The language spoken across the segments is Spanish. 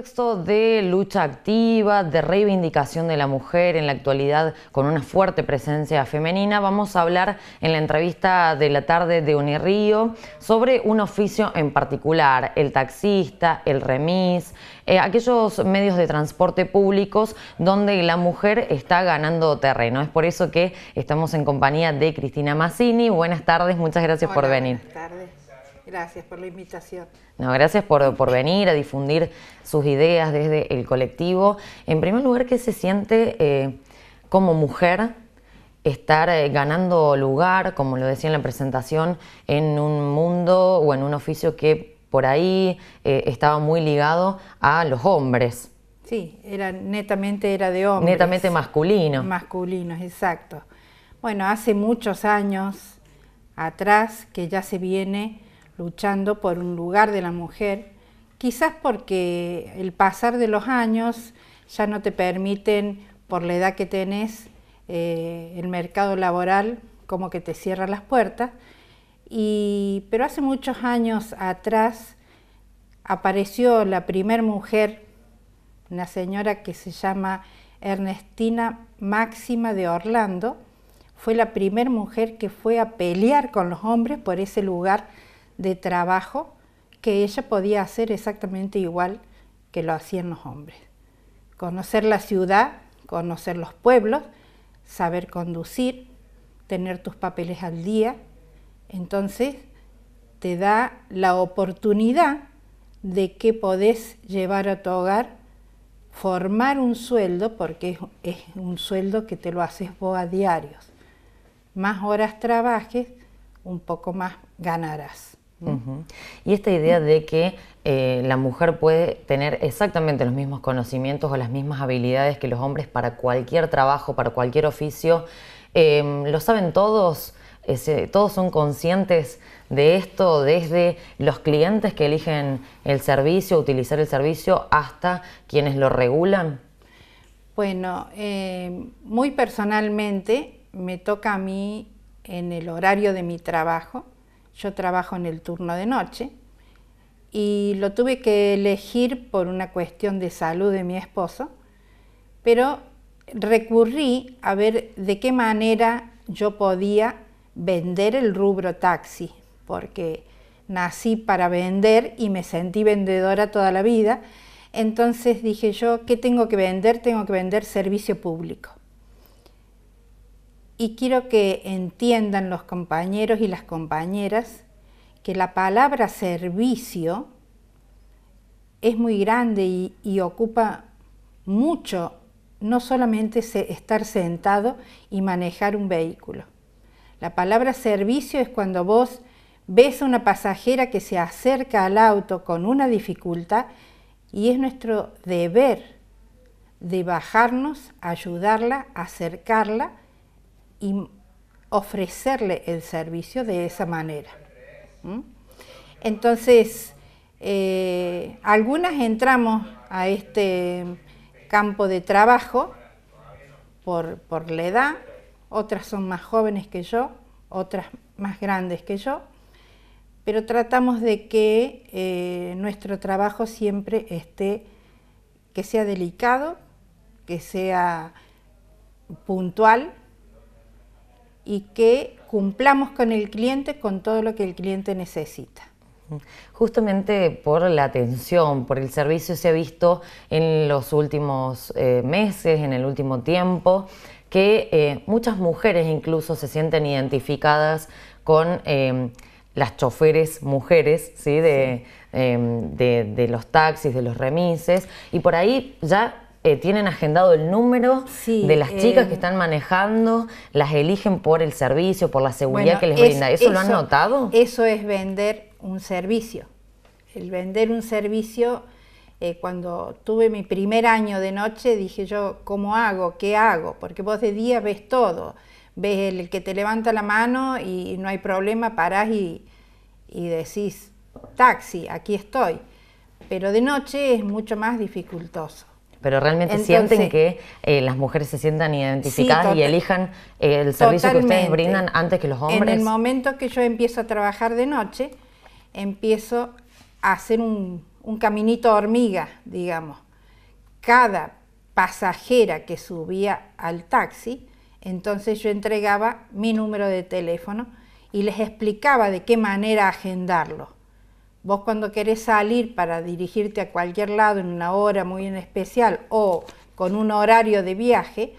contexto de lucha activa, de reivindicación de la mujer en la actualidad con una fuerte presencia femenina, vamos a hablar en la entrevista de la tarde de Unirío sobre un oficio en particular, el taxista, el remis, eh, aquellos medios de transporte públicos donde la mujer está ganando terreno. Es por eso que estamos en compañía de Cristina Massini. Buenas tardes, muchas gracias por venir. Buenas tardes. Gracias por la invitación. No, gracias por, venir a difundir sus ideas desde el colectivo. En primer lugar, ¿qué se siente eh, como mujer estar eh, ganando lugar, como lo decía en la presentación, en un mundo o en un oficio que por ahí eh, estaba muy ligado a los hombres? Sí, era, netamente era de hombres. Netamente masculino. Masculino, exacto. Bueno, hace muchos años atrás que ya se viene luchando por un lugar de la mujer, quizás porque el pasar de los años ya no te permiten, por la edad que tenés, eh, el mercado laboral como que te cierra las puertas. Y, pero hace muchos años atrás apareció la primer mujer, una señora que se llama Ernestina Máxima de Orlando, fue la primera mujer que fue a pelear con los hombres por ese lugar de trabajo que ella podía hacer exactamente igual que lo hacían los hombres. Conocer la ciudad, conocer los pueblos, saber conducir, tener tus papeles al día. Entonces te da la oportunidad de que podés llevar a tu hogar, formar un sueldo, porque es, un sueldo que te lo haces vos a diarios. Más horas trabajes, un poco más ganarás. Y esta idea de que eh, la mujer puede tener exactamente los mismos conocimientos o las mismas habilidades que los hombres para cualquier trabajo, para cualquier oficio, em, lo saben todos, todos son conscientes de esto, desde los clientes que eligen el servicio, utilizar el servicio, hasta quienes lo regulan. Bueno, em, muy personalmente me toca a mí en el horario de mi trabajo yo trabajo en el turno de noche y lo tuve que elegir por una cuestión de salud de mi esposo, pero recurrí a ver de qué manera yo podía vender el rubro taxi, porque nací para vender y me sentí vendedora toda la vida. Entonces dije yo, ¿qué tengo que vender? Tengo que vender servicio público y quiero que entiendan los compañeros y las compañeras que la palabra servicio es muy grande y, ocupa mucho, no solamente estar sentado y manejar un vehículo. La palabra servicio es cuando vos ves a una pasajera que se acerca al auto con una dificultad y es nuestro deber de bajarnos, ayudarla, acercarla y ofrecerle el servicio de esa manera. Entonces, eh, algunas entramos a este campo de trabajo por, la edad, otras son más jóvenes que yo, otras más grandes que yo, pero tratamos de que eh, nuestro trabajo siempre esté, que sea delicado, que sea puntual, y que cumplamos con el cliente con todo lo que el cliente necesita. Justamente por la atención, por el servicio se ha visto en los últimos eh, meses, en el último tiempo, que eh, muchas mujeres incluso se sienten identificadas con eh, las choferes mujeres ¿sí? Em, de los taxis, de los remises, y por ahí ya eh, tienen agendado el número de las chicas que eh, están manejando, las eligen por el servicio, por la seguridad que les brinda. ¿Eso, lo han notado? Eso es vender un servicio. El vender un servicio, eh, cuando tuve mi primer año de noche, dije yo, ¿cómo hago? ¿Qué hago? Porque vos de día ves todo. Ves el que te levanta la mano y no hay problema, parás y decís, taxi, aquí estoy. Pero de noche es mucho más dificultoso pero realmente sienten que eh, las mujeres se sientan identificadas y elijan eh, el servicio que ustedes brindan antes que los hombres. En el momento que yo empiezo a trabajar de noche, empiezo a hacer un caminito hormiga, digamos. Cada pasajera que subía al taxi, entonces yo entregaba mi número de teléfono y les explicaba de qué manera agendarlo. Vos cuando querés salir para dirigirte a cualquier lado en una hora muy en especial o con un horario de viaje,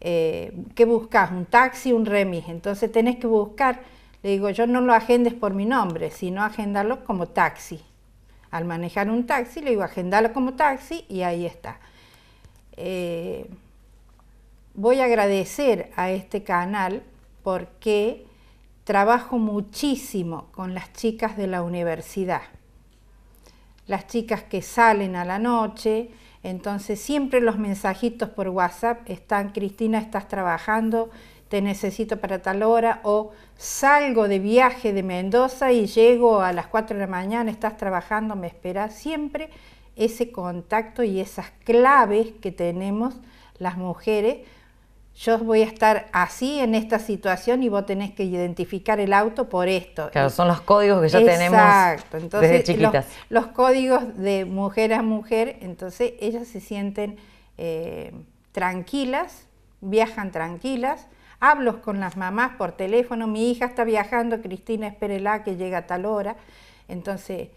eh, ¿qué buscas? ¿Un taxi, un remis? Entonces tenés que buscar, le digo, yo no lo agendes por mi nombre, sino agendarlo como taxi. Al manejar un taxi, le digo, agendarlo como taxi y ahí está. Eh, voy a agradecer a este canal porque trabajo muchísimo con las chicas de la universidad. Las chicas que salen a la noche, entonces siempre los mensajitos por WhatsApp están, Cristina, estás trabajando, te necesito para tal hora, o salgo de viaje de Mendoza y llego a las 4 de la mañana, estás trabajando, me esperas. Siempre ese contacto y esas claves que tenemos las mujeres yo voy a estar así en esta situación y vos tenés que identificar el auto por esto. Claro, son los códigos que ya tenemos Exacto. entonces, desde chiquitas. Los, códigos de mujer a mujer, entonces ellas se sienten eh, tranquilas, viajan tranquilas, hablo con las mamás por teléfono, mi hija está viajando, Cristina, espérela que llega a tal hora, entonces...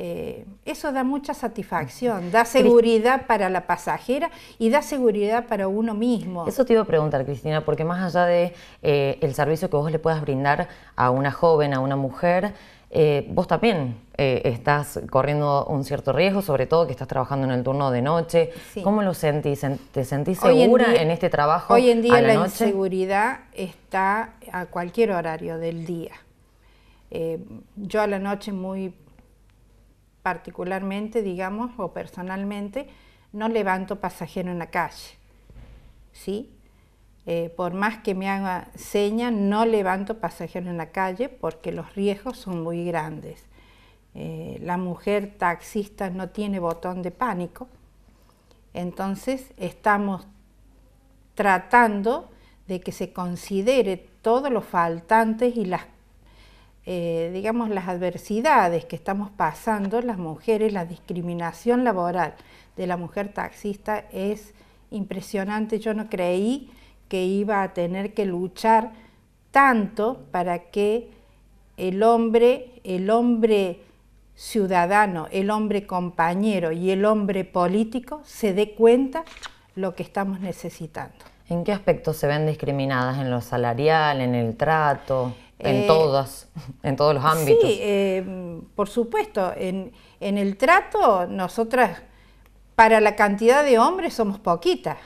Eh, eso da mucha satisfacción, da seguridad para la pasajera y da seguridad para uno mismo. Eso te iba a preguntar, Cristina, porque más allá de eh, el servicio que vos le puedas brindar a una joven, a una mujer, eh, vos también estás corriendo un cierto riesgo, sobre todo que estás trabajando en el turno de noche. ¿Cómo lo sentís? ¿Te sentís segura en, este trabajo? Hoy en día la, inseguridad está a cualquier horario del día. yo a la noche muy particularmente, digamos, o personalmente, no levanto pasajero en la calle. ¿sí? Eh, por más que me haga seña, no levanto pasajero en la calle porque los riesgos son muy grandes. Eh, la mujer taxista no tiene botón de pánico, entonces estamos tratando de que se considere todos los faltantes y las eh, digamos, las adversidades que estamos pasando las mujeres, la discriminación laboral de la mujer taxista es impresionante. Yo no creí que iba a tener que luchar tanto para que el hombre, el hombre ciudadano, el hombre compañero y el hombre político se dé cuenta lo que estamos necesitando. ¿En qué aspectos se ven discriminadas? ¿En lo salarial, en el trato, en eh, todas, en todos los ámbitos? Sí, eh, por supuesto. En, el trato, nosotras, para la cantidad de hombres, somos poquitas,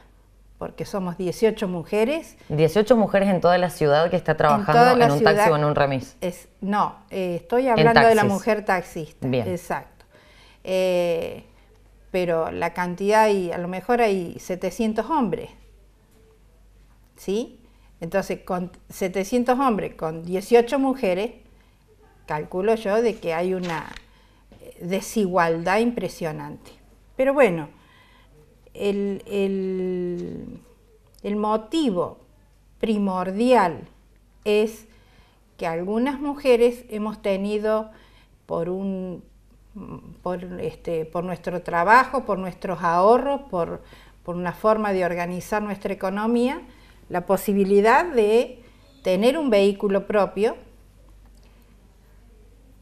porque somos 18 mujeres. 18 mujeres en toda la ciudad que está trabajando en, un taxi o en un remis. no, eh, estoy hablando de la mujer taxista. Bien. Exacto pero la cantidad, hay, a lo mejor hay 700 hombres. ¿sí? Entonces, con 700 hombres, con 18 mujeres, calculo yo de que hay una eh, desigualdad impresionante. Pero bueno, el, motivo primordial es que algunas mujeres hemos tenido por este, nuestro trabajo, por nuestros ahorros, por una forma de organizar nuestra economía, la posibilidad de tener un vehículo propio,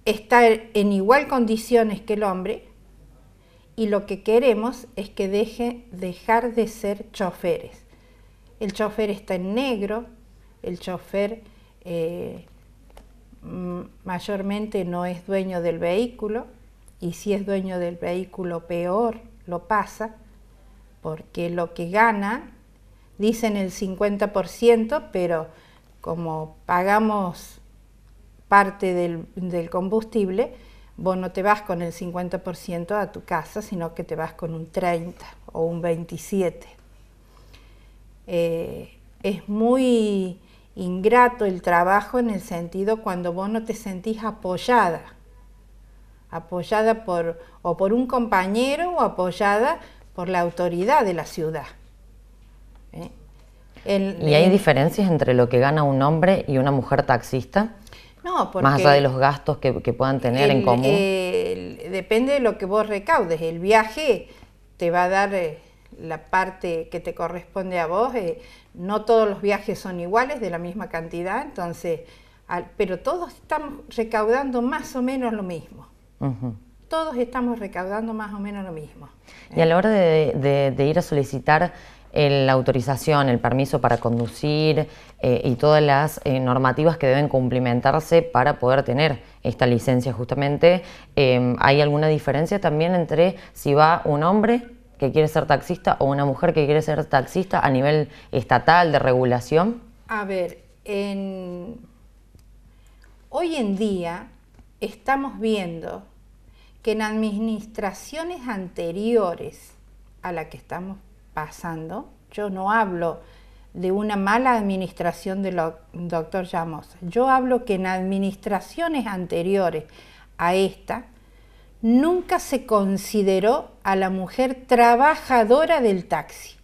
estar en igual condiciones que el hombre y lo que queremos es que dejen dejar de ser choferes. El chofer está en negro, el chofer eh, mm, mayormente no es dueño del vehículo y si es dueño del vehículo peor lo pasa porque lo que gana dicen el 50%, pero como pagamos parte del, combustible, vos no te vas con el 50% a tu casa, sino que te vas con un 30 o un 27. Eh, es muy ingrato el trabajo en el sentido cuando vos no te sentís apoyada, apoyada por, o por un compañero o apoyada por la autoridad de la ciudad. ¿Y hay diferencias entre lo que gana un hombre y una mujer taxista? No, porque... Más allá de los gastos que, puedan tener en común. depende de lo que vos recaudes. El viaje te va a dar eh, la parte que te corresponde a vos. Eh, no todos los viajes son iguales, de la misma cantidad, entonces, pero todos estamos recaudando más o menos lo mismo. Todos estamos recaudando más o menos lo mismo. Y a la hora de, de ir a solicitar la autorización, el permiso para conducir eh, y todas las eh, normativas que deben cumplimentarse para poder tener esta licencia justamente. Em, ¿Hay alguna diferencia también entre si va un hombre que quiere ser taxista o una mujer que quiere ser taxista a nivel estatal de regulación? A ver, hoy en día estamos viendo que en administraciones anteriores a la que estamos pasando. Yo no hablo de una mala administración del doctor Llamosa. Yo hablo que en administraciones anteriores a esta, nunca se consideró a la mujer trabajadora del taxi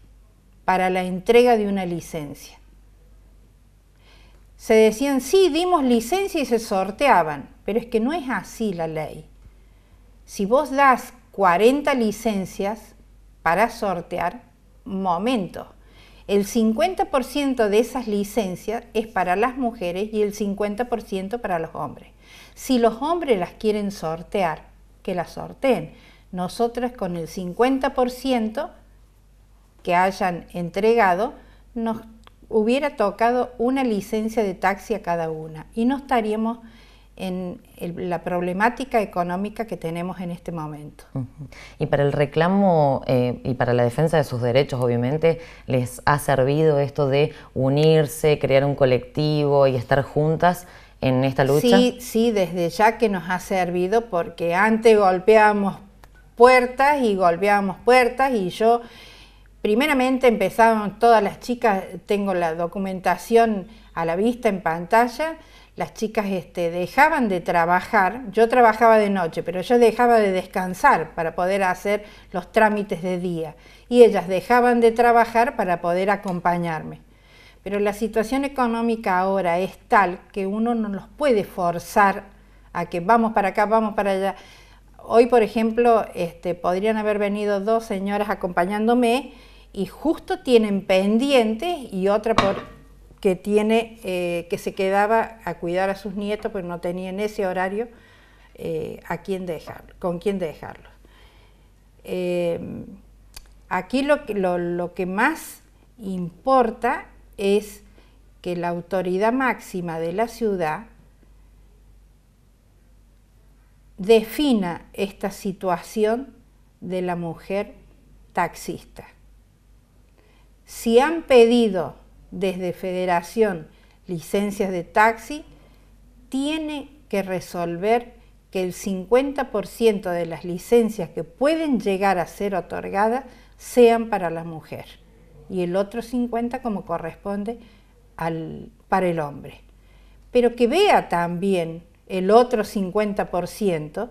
para la entrega de una licencia. Se decían, sí, dimos licencia y se sorteaban, pero es que no es así la ley. Si vos das 40 licencias para sortear, momento. El 50% de esas licencias es para las mujeres y el 50% para los hombres. Si los hombres las quieren sortear, que las sorteen. Nosotras con el 50% que hayan entregado, nos hubiera tocado una licencia de taxi a cada una y no estaríamos en la problemática económica que tenemos en este momento. Y para el reclamo eh, y para la defensa de sus derechos, obviamente, les ha servido esto de unirse, crear un colectivo y estar juntas en esta lucha. Sí, sí, desde ya que nos ha servido porque antes golpeábamos puertas y golpeábamos puertas y yo, primeramente empezaron todas las chicas, tengo la documentación a la vista en pantalla, las chicas este, dejaban de trabajar, yo trabajaba de noche, pero yo dejaba de descansar para poder hacer los trámites de día y ellas dejaban de trabajar para poder acompañarme. Pero la situación económica ahora es tal que uno no los puede forzar a que vamos para acá, vamos para allá. Hoy, por ejemplo, este, podrían haber venido dos señoras acompañándome y justo tienen pendientes y otra por que, tiene, eh, que se quedaba a cuidar a sus nietos, pero no tenía en ese horario eh, a con quién dejarlos. Eh, aquí lo que más importa es que la autoridad máxima de la ciudad defina esta situación de la mujer taxista. Si han pedido desde federación, licencias de taxi, tiene que resolver que el 50% de las licencias que pueden llegar a ser otorgadas sean para la mujer y el otro 50% como corresponde para el hombre. Pero que vea también el otro 50%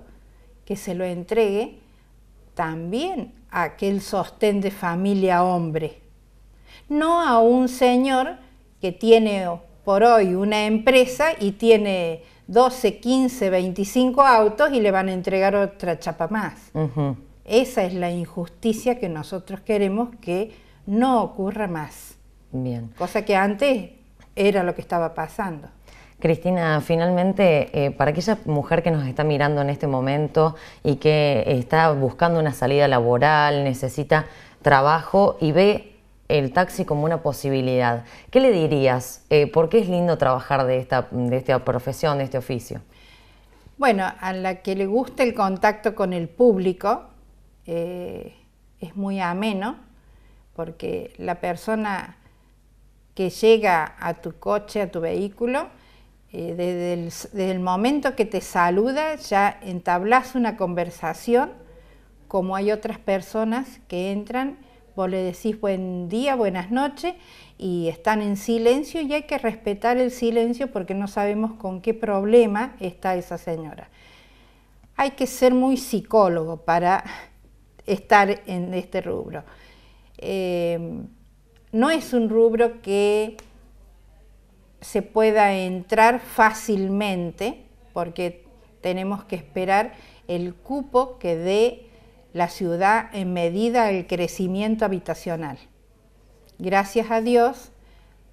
que se lo entregue también a aquel sostén de familia hombre no a un señor que tiene por hoy una empresa y tiene 12, 15, 25 autos y le van a entregar otra chapa más. Esa es la injusticia que nosotros queremos que no ocurra más. Bien. Cosa que antes era lo que estaba pasando. Cristina, finalmente, eh, para aquella mujer que nos está mirando en este momento y que está buscando una salida laboral, necesita trabajo y ve el taxi como una posibilidad. ¿Qué le dirías? Eh, ¿Por qué es lindo trabajar de esta, profesión, de este oficio? Bueno, a la que le gusta el contacto con el público eh, es muy ameno, porque la persona que llega a tu coche, a tu vehículo, eh, desde, el, desde el momento que te saluda ya entablas una conversación, como hay otras personas que entran Vos le decís buen día, buenas noches y están en silencio y hay que respetar el silencio porque no sabemos con qué problema está esa señora. Hay que ser muy psicólogo para estar en este rubro. Eh, no es un rubro que se pueda entrar fácilmente porque tenemos que esperar el cupo que dé la ciudad en medida del crecimiento habitacional. Gracias a Dios,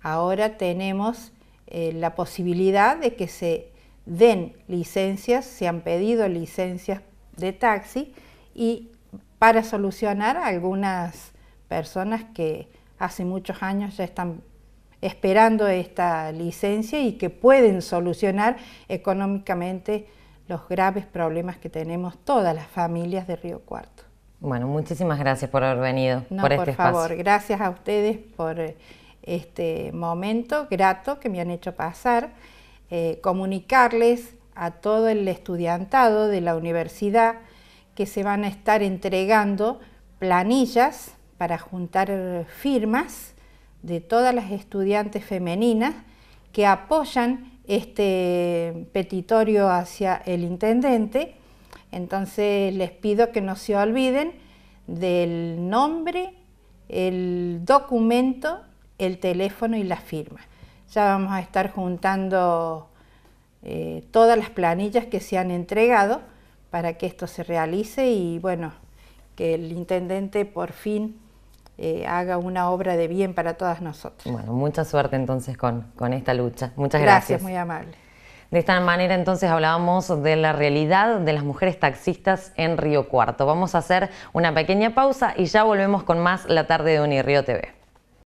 ahora tenemos eh, la posibilidad de que se den licencias, se han pedido licencias de taxi y para solucionar algunas personas que hace muchos años ya están esperando esta licencia y que pueden solucionar económicamente los graves problemas que tenemos todas las familias de Río Cuarto. Bueno, muchísimas gracias por haber venido. por, este favor, gracias a ustedes por eh, este momento grato que me han hecho pasar, eh, comunicarles a todo el estudiantado de la universidad que se van a estar entregando planillas para juntar eh, firmas de todas las estudiantes femeninas que apoyan este petitorio hacia el intendente. Entonces les pido que no se olviden del nombre, el documento, el teléfono y la firma. Ya vamos a estar juntando eh, todas las planillas que se han entregado para que esto se realice y bueno, que el intendente por fin eh, haga una obra de bien para todas nosotros. Bueno, mucha suerte entonces con, con esta lucha. Muchas gracias. Gracias, muy amable. De esta manera entonces hablábamos de la realidad de las mujeres taxistas en Río Cuarto. Vamos a hacer una pequeña pausa y ya volvemos con más La tarde de Unirío TV.